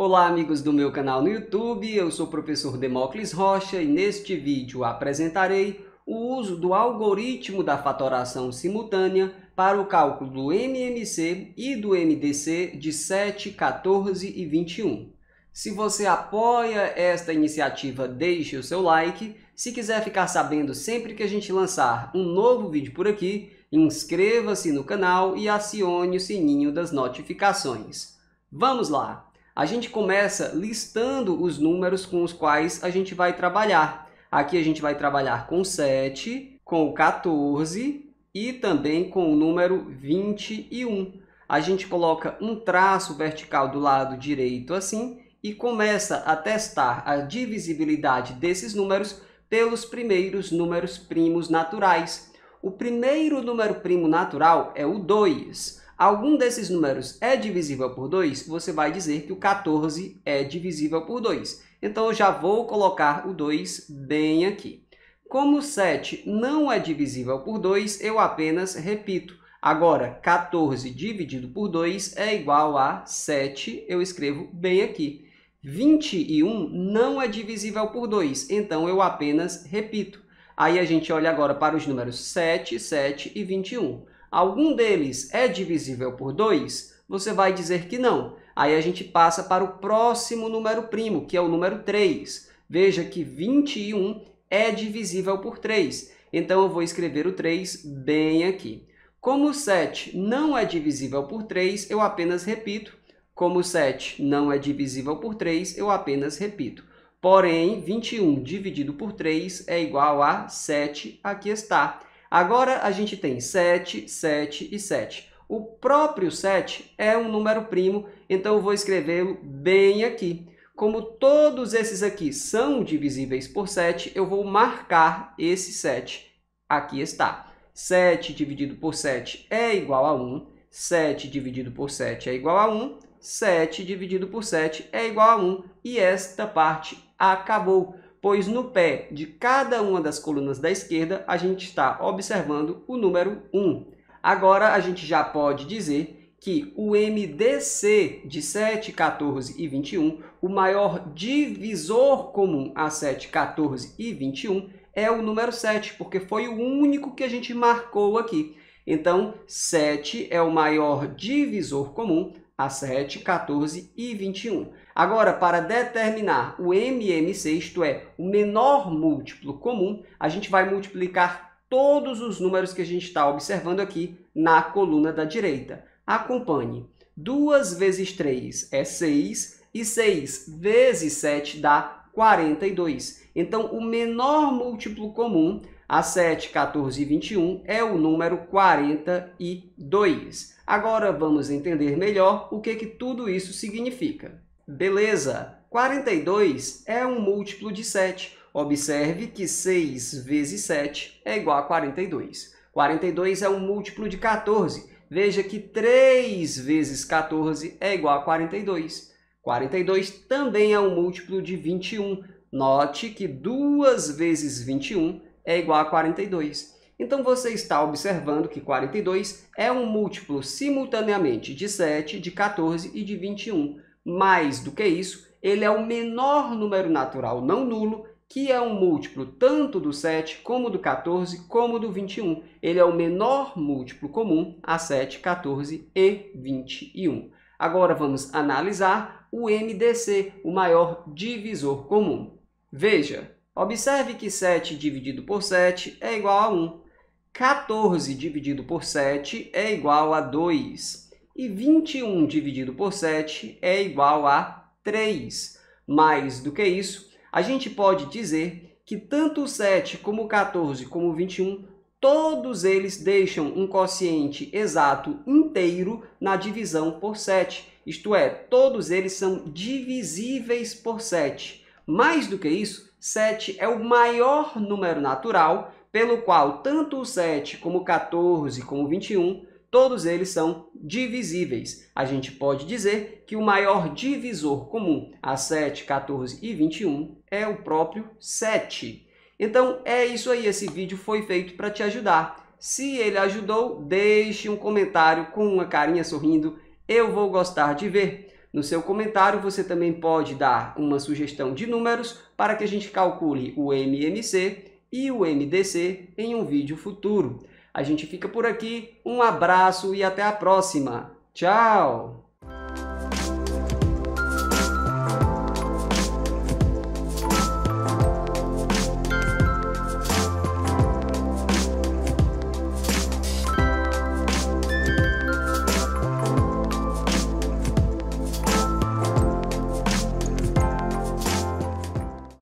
Olá amigos do meu canal no YouTube, eu sou o professor Demócles Rocha e neste vídeo apresentarei o uso do algoritmo da fatoração simultânea para o cálculo do MMC e do MDC de 7, 14 e 21. Se você apoia esta iniciativa, deixe o seu like. Se quiser ficar sabendo sempre que a gente lançar um novo vídeo por aqui, inscreva-se no canal e acione o sininho das notificações. Vamos lá! a gente começa listando os números com os quais a gente vai trabalhar. Aqui a gente vai trabalhar com 7, com o 14 e também com o número 21. A gente coloca um traço vertical do lado direito assim e começa a testar a divisibilidade desses números pelos primeiros números primos naturais. O primeiro número primo natural é o 2 algum desses números é divisível por 2, você vai dizer que o 14 é divisível por 2. Então, eu já vou colocar o 2 bem aqui. Como 7 não é divisível por 2, eu apenas repito. Agora, 14 dividido por 2 é igual a 7, eu escrevo bem aqui. 21 não é divisível por 2, então eu apenas repito. Aí a gente olha agora para os números 7, 7 e 21 algum deles é divisível por 2? Você vai dizer que não. Aí a gente passa para o próximo número primo, que é o número 3. Veja que 21 é divisível por 3. Então, eu vou escrever o 3 bem aqui. Como 7 não é divisível por 3, eu apenas repito. Como 7 não é divisível por 3, eu apenas repito. Porém, 21 dividido por 3 é igual a 7, aqui está. Agora a gente tem 7, 7 e 7. O próprio 7 é um número primo, então eu vou escrevê-lo bem aqui. Como todos esses aqui são divisíveis por 7, eu vou marcar esse 7. Aqui está. 7 dividido por 7 é igual a 1. 7 dividido por 7 é igual a 1. 7 dividido por 7 é igual a 1. E esta parte acabou pois no pé de cada uma das colunas da esquerda a gente está observando o número 1. Agora a gente já pode dizer que o MDC de 7, 14 e 21, o maior divisor comum a 7, 14 e 21, é o número 7, porque foi o único que a gente marcou aqui. Então, 7 é o maior divisor comum a 7, 14 e 21. Agora, para determinar o MMC, isto é, o menor múltiplo comum, a gente vai multiplicar todos os números que a gente está observando aqui na coluna da direita. Acompanhe. 2 vezes 3 é 6 e 6 vezes 7 dá 42. Então, o menor múltiplo comum a 7, 14 e 21 é o número 42. Agora vamos entender melhor o que, que tudo isso significa. Beleza! 42 é um múltiplo de 7. Observe que 6 vezes 7 é igual a 42. 42 é um múltiplo de 14. Veja que 3 vezes 14 é igual a 42. 42 também é um múltiplo de 21. Note que 2 vezes 21 é igual a 42. Então você está observando que 42 é um múltiplo simultaneamente de 7, de 14 e de 21. Mais do que isso, ele é o menor número natural não nulo, que é um múltiplo tanto do 7, como do 14, como do 21. Ele é o menor múltiplo comum a 7, 14 e 21. Agora vamos analisar o MDC, o maior divisor comum. Veja, Observe que 7 dividido por 7 é igual a 1. 14 dividido por 7 é igual a 2. E 21 dividido por 7 é igual a 3. Mais do que isso, a gente pode dizer que tanto o 7 como o 14 como o 21, todos eles deixam um quociente exato inteiro na divisão por 7. Isto é, todos eles são divisíveis por 7. Mais do que isso, 7 é o maior número natural, pelo qual tanto o 7 como o 14 como o 21, todos eles são divisíveis. A gente pode dizer que o maior divisor comum a 7, 14 e 21 é o próprio 7. Então é isso aí, esse vídeo foi feito para te ajudar. Se ele ajudou, deixe um comentário com uma carinha sorrindo, eu vou gostar de ver. No seu comentário, você também pode dar uma sugestão de números para que a gente calcule o MMC e o MDC em um vídeo futuro. A gente fica por aqui, um abraço e até a próxima. Tchau!